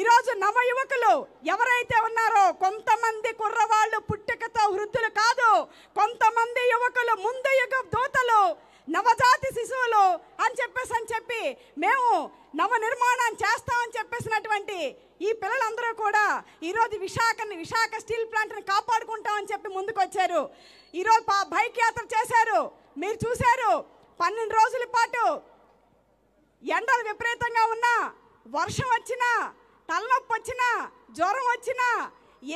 ఈరోజు నవ యువకులు ఎవరైతే ఉన్నారో కొంతమంది కుర్రవాళ్ళు పుట్టుకతో వృద్ధులు కాదు కొంతమంది యువకులు ముందు యుగ దూతలు నవజాతి శిశువులు అని చెప్పేసి అని చెప్పి మేము నవ నిర్మాణం చేస్తామని చెప్పేసినటువంటి ఈ పిల్లలందరూ కూడా ఈరోజు విశాఖని విశాఖ స్టీల్ ప్లాంట్ని కాపాడుకుంటామని చెప్పి ముందుకు వచ్చారు ఈరోజు బైక్ యాత్ర చేశారు మీరు చూశారు పన్నెండు రోజుల పాటు ఎండలు విపరీతంగా ఉన్నా వర్షం వచ్చినా తలనొప్పి వచ్చినా జ్వరం వచ్చినా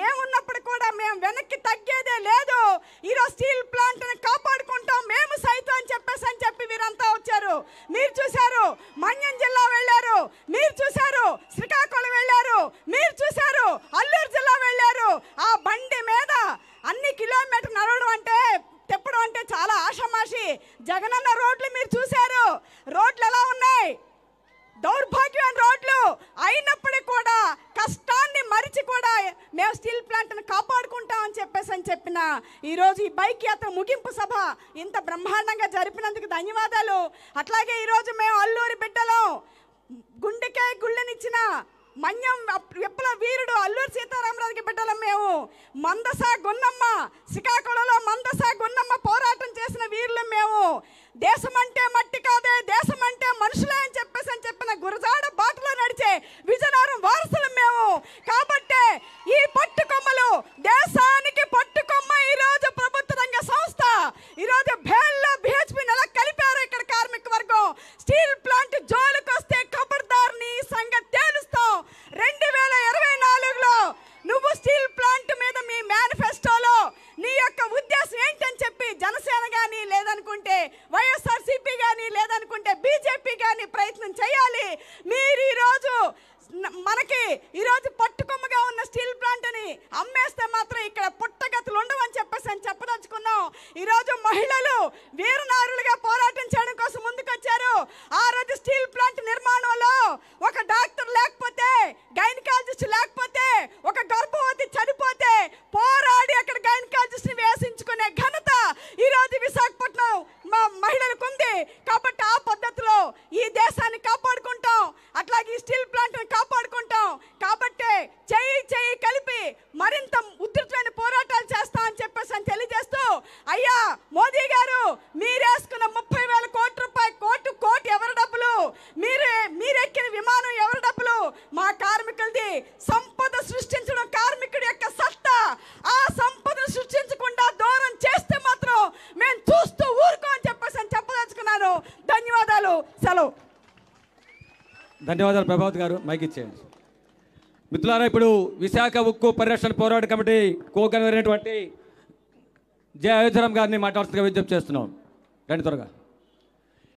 ఏమున్నప్పుడు కూడా మేము వెనక్కి తగ్గేదే లేదు ఈరోజు స్టీల్ ప్లాంట్ని కాపాడుకుంటాం మేము సైతం అని చెప్పేసి అని చెప్పి వీరంతా వచ్చారు మీరు చూశారు మన్యం జిల్లా వెళ్ళారు మీరు చూశారు శ్రీకాకుళం వెళ్ళారు మీరు చూశారు అల్లూరు జిల్లా వెళ్ళారు ఆ బండి మీద అన్ని కిలోమీటర్ నడవడం అంటే తెప్పడం అంటే చాలా ఆషమాషి జగనన్న రోడ్లు మీరు చూశారు రోడ్లు ఎలా ఉన్నాయి దౌర్భాగ్యం రోడ్లు అయినప్పటికీ కూడా కష్టాన్ని మరిచి కూడా మేము స్టీల్ ప్లాంట్ని కాపాడుకుంటామని చెప్పేసి అని చెప్పిన ఈరోజు ఈ బైక్ యాత్ర ముగింపు సభ ఇంత బ్రహ్మాండంగా జరిపినందుకు ధన్యవాదాలు అట్లాగే ఈరోజు మేము అల్లూరి బిడ్డలో గుండెకాయ గుళ్ళనిచ్చిన మన్యం విప్ల వీరుడు అల్లూరు సీతారామరాజుకి బిడ్డలం మేము మందస గున్నమ్మ శ్రీకాకుళంలో మందస గున్నమ్మ పోరాటం చేసిన వీరులు మేము దేశం అంటే మట్టి కాదే దేశం అంటే మనుషులే అని చెప్పి గురజాడ బాటలో నడిచే విజయనగరం వారసులం మేము కాబట్టే ఈ పట్టుకొమ్మలు దేశానికి పట్టుకొమ్మ ఈరోజు ప్రభుత్వ రంగ సంస్థ ఈరోజు భేళ్ళ బిహెచ్పి నెల కలిపారు ఇక్కడ కార్మిక వర్గం స్టీల్ ప్లాంట్ జోలుకు వస్తే కబడ్దారిని సంగతి తేలుస్తాం రెండు వేల ఇరవై నాలుగులో నువ్వు స్టీల్ ప్లాంట్ మీద మీ మేనిఫెస్టోలో నీ యొక్క ఉద్దేశం ఏంటని చెప్పి జనసేన కానీ లేదనుకుంటే వై మనకి ఈరోజు పట్టుకొమ్మగా ఉన్న స్టీల్ ప్లాంట్ని అమ్మేస్తే మాత్రం ఇక్కడ పుట్టగతులు ఉండవని చెప్పేసి అని చెప్పదలుచుకున్నాం ఈరోజు మహిళలు వీరనారులుగా పోరాటం చేయడం కోసం ముందుకొచ్చారు ఆ రోజు స్టీల్ ప్లాంట్ నిర్మాణంలో ఒక డాక్టర్ లేకపోతే గైనకాలజిస్ట్ లేకపోతే ఒక గర్భవతి చనిపోతే పోరాడి అక్కడ గైనకాలజిస్ట్ని వేసించుకునే ఘనత ఈరోజు విశాఖపట్నం మా మహిళలకు ఉంది కాబట్టి ఆ పద్ధతిలో ఈ దేశాన్ని కాపాడు చేయాలో ధన్యవాదాలు ప్రభావత్ గారు మైక్ ఇచ్చేయండి మిత్రులారా ఇప్పుడు విశాఖ ఉక్కు పరిరక్షణ పోరాట కమిటీ కోకన్ జయ అయోధ్యరామ్ గారిని మాట్లాడుతున్న విజ్ఞప్తి చేస్తున్నాం రండి త్వరగా